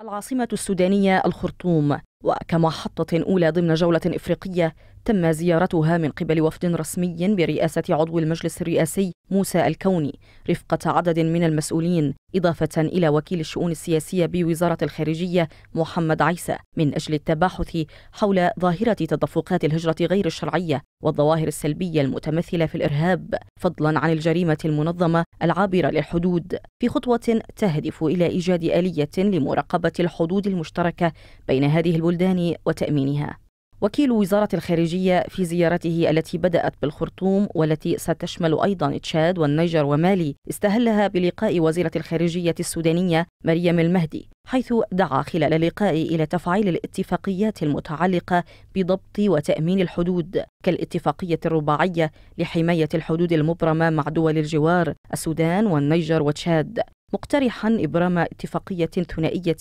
العاصمة السودانية الخرطوم وكمحطة أولى ضمن جولة إفريقية تم زيارتها من قبل وفد رسمي برئاسة عضو المجلس الرئاسي موسى الكوني رفقة عدد من المسؤولين إضافة إلى وكيل الشؤون السياسية بوزارة الخارجية محمد عيسى من أجل التباحث حول ظاهرة تدفقات الهجرة غير الشرعية والظواهر السلبية المتمثلة في الإرهاب فضلا عن الجريمة المنظمة العابرة للحدود في خطوة تهدف إلى إيجاد آلية لمراقبة الحدود المشتركة بين هذه البلدان وتأمينها وكيل وزارة الخارجية في زيارته التي بدأت بالخرطوم والتي ستشمل أيضا تشاد والنيجر ومالي استهلها بلقاء وزيرة الخارجية السودانية مريم المهدي حيث دعا خلال اللقاء إلى تفعيل الاتفاقيات المتعلقة بضبط وتأمين الحدود كالاتفاقية الرباعية لحماية الحدود المبرمة مع دول الجوار السودان والنيجر وتشاد مقترحا إبرام اتفاقية ثنائية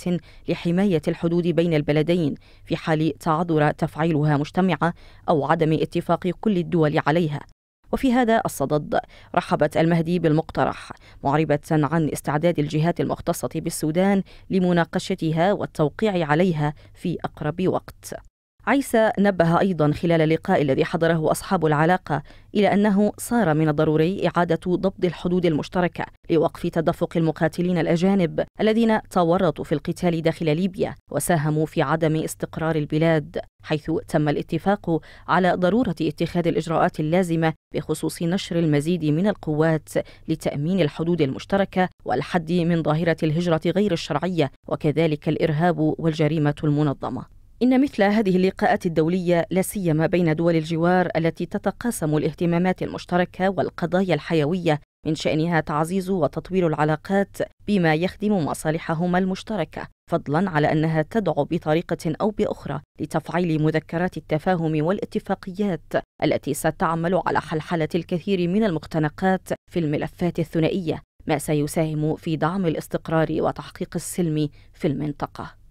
لحماية الحدود بين البلدين في حال تعذر تفعيلها مجتمعة أو عدم اتفاق كل الدول عليها وفي هذا الصدد رحبت المهدي بالمقترح معربة عن استعداد الجهات المختصة بالسودان لمناقشتها والتوقيع عليها في أقرب وقت عيسى نبه ايضا خلال اللقاء الذي حضره اصحاب العلاقه الى انه صار من الضروري اعاده ضبط الحدود المشتركه لوقف تدفق المقاتلين الاجانب الذين تورطوا في القتال داخل ليبيا وساهموا في عدم استقرار البلاد حيث تم الاتفاق على ضروره اتخاذ الاجراءات اللازمه بخصوص نشر المزيد من القوات لتامين الحدود المشتركه والحد من ظاهره الهجره غير الشرعيه وكذلك الارهاب والجريمه المنظمه إن مثل هذه اللقاءات الدولية لا سيما بين دول الجوار التي تتقاسم الاهتمامات المشتركة والقضايا الحيوية من شأنها تعزيز وتطوير العلاقات بما يخدم مصالحهما المشتركة، فضلا على أنها تدعو بطريقة أو بأخرى لتفعيل مذكرات التفاهم والاتفاقيات التي ستعمل على حلحلة الكثير من المختنقات في الملفات الثنائية، ما سيساهم في دعم الاستقرار وتحقيق السلم في المنطقة.